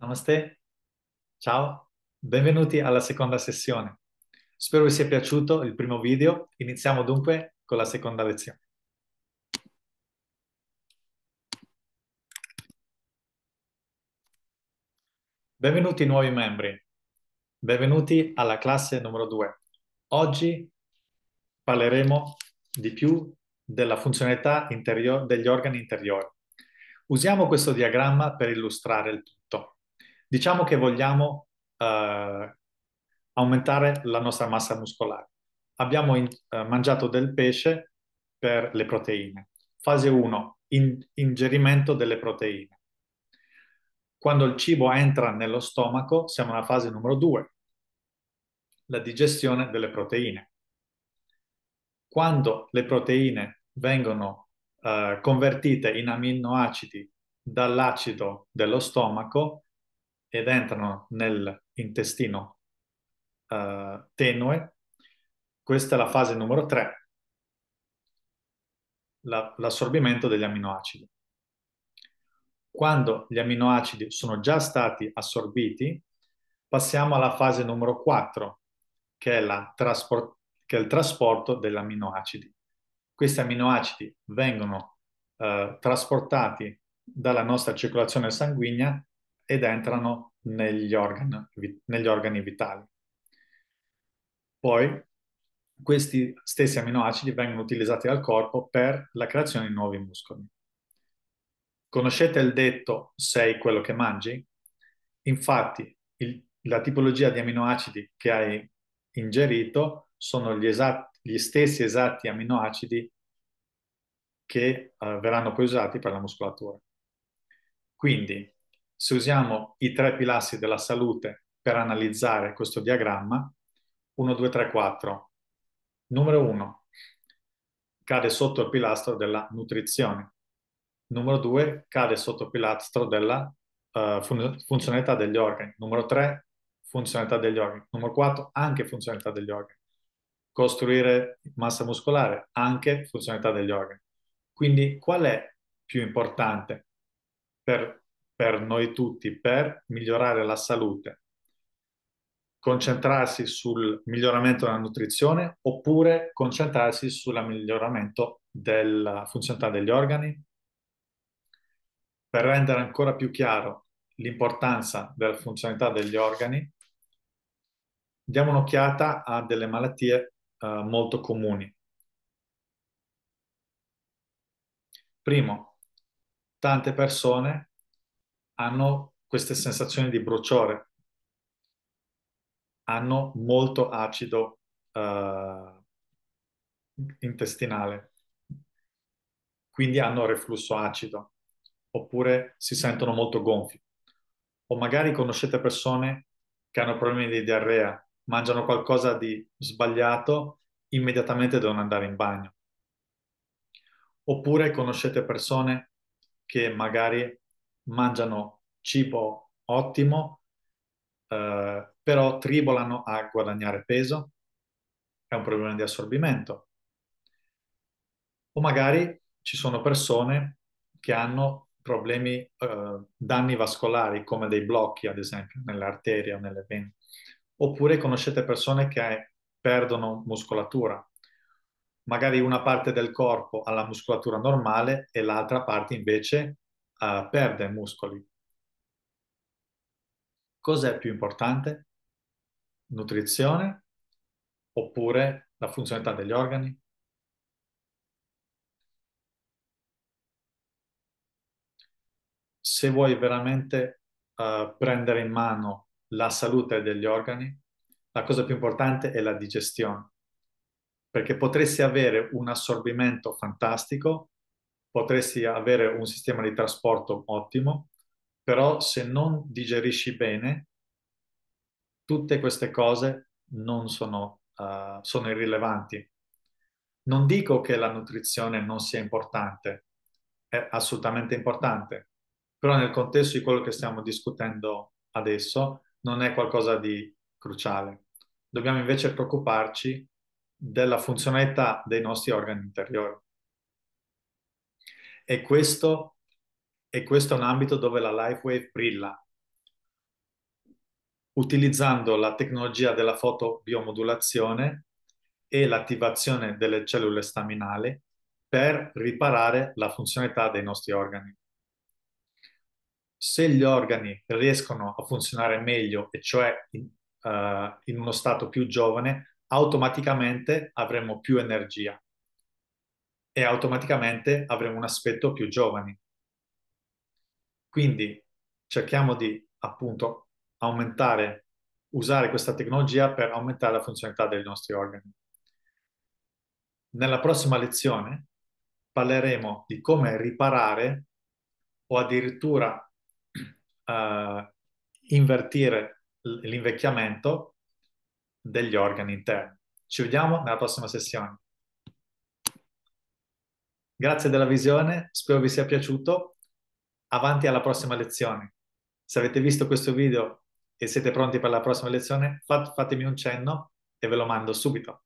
Namaste, ciao, benvenuti alla seconda sessione. Spero vi sia piaciuto il primo video, iniziamo dunque con la seconda lezione. Benvenuti nuovi membri, benvenuti alla classe numero 2. Oggi parleremo di più della funzionalità degli organi interiori. Usiamo questo diagramma per illustrare il punto. Diciamo che vogliamo eh, aumentare la nostra massa muscolare. Abbiamo in, eh, mangiato del pesce per le proteine. Fase 1, in, ingerimento delle proteine. Quando il cibo entra nello stomaco, siamo nella fase numero 2, la digestione delle proteine. Quando le proteine vengono eh, convertite in aminoacidi dall'acido dello stomaco, ed entrano nell'intestino uh, eh, tenue. Questa è la fase numero 3, la, l'assorbimento degli aminoacidi. Quando gli aminoacidi sono già stati assorbiti, passiamo alla fase numero 4, che è, traspor- che è il trasporto degli aminoacidi. Questi aminoacidi vengono eh, trasportati dalla nostra circolazione sanguigna ed entrano negli organi, negli organi vitali. Poi questi stessi aminoacidi vengono utilizzati dal corpo per la creazione di nuovi muscoli. Conoscete il detto sei quello che mangi? Infatti il, la tipologia di aminoacidi che hai ingerito sono gli, esatti, gli stessi esatti aminoacidi che eh, verranno poi usati per la muscolatura. Quindi se usiamo i tre pilastri della salute per analizzare questo diagramma, 1, 2, 3, 4. Numero 1 cade sotto il pilastro della nutrizione. Numero 2 cade sotto il pilastro della uh, fun funzionalità degli organi. Numero 3 funzionalità degli organi. Numero 4 anche funzionalità degli organi. Costruire massa muscolare anche funzionalità degli organi. Quindi qual è più importante per per noi tutti per migliorare la salute, concentrarsi sul miglioramento della nutrizione oppure concentrarsi sul miglioramento della funzionalità degli organi? Per rendere ancora più chiaro l'importanza della funzionalità degli organi, diamo un'occhiata a delle malattie eh, molto comuni. Primo, tante persone hanno queste sensazioni di bruciore, hanno molto acido uh, intestinale, quindi hanno reflusso acido, oppure si sentono molto gonfi. O magari conoscete persone che hanno problemi di diarrea, mangiano qualcosa di sbagliato, immediatamente devono andare in bagno. Oppure conoscete persone che magari mangiano cibo ottimo, eh, però tribolano a guadagnare peso, è un problema di assorbimento. O magari ci sono persone che hanno problemi, eh, danni vascolari come dei blocchi, ad esempio, nell'arteria, o nelle vene. Oppure conoscete persone che perdono muscolatura. Magari una parte del corpo ha la muscolatura normale e l'altra parte invece uh, perde muscoli. Cos'è più importante? Nutrizione oppure la funzionalità degli organi? Se vuoi veramente uh, prendere in mano la salute degli organi, la cosa più importante è la digestione, perché potresti avere un assorbimento fantastico, potresti avere un sistema di trasporto ottimo, però se non digerisci bene, tutte queste cose non sono, uh, sono irrilevanti. Non dico che la nutrizione non sia importante, è assolutamente importante, però nel contesto di quello che stiamo discutendo adesso non è qualcosa di cruciale. Dobbiamo invece preoccuparci della funzionalità dei nostri organi interiori. E questo, e questo è un ambito dove la LifeWave brilla, utilizzando la tecnologia della fotobiomodulazione e l'attivazione delle cellule staminali per riparare la funzionalità dei nostri organi. Se gli organi riescono a funzionare meglio, e cioè in, uh, in uno stato più giovane, automaticamente avremo più energia e automaticamente avremo un aspetto più giovani. Quindi cerchiamo di appunto aumentare, usare questa tecnologia per aumentare la funzionalità dei nostri organi. Nella prossima lezione parleremo di come riparare o addirittura uh, invertire l'invecchiamento degli organi interni. Ci vediamo nella prossima sessione. Grazie della visione, spero vi sia piaciuto. Avanti alla prossima lezione. Se avete visto questo video e siete pronti per la prossima lezione, fatemi un cenno e ve lo mando subito.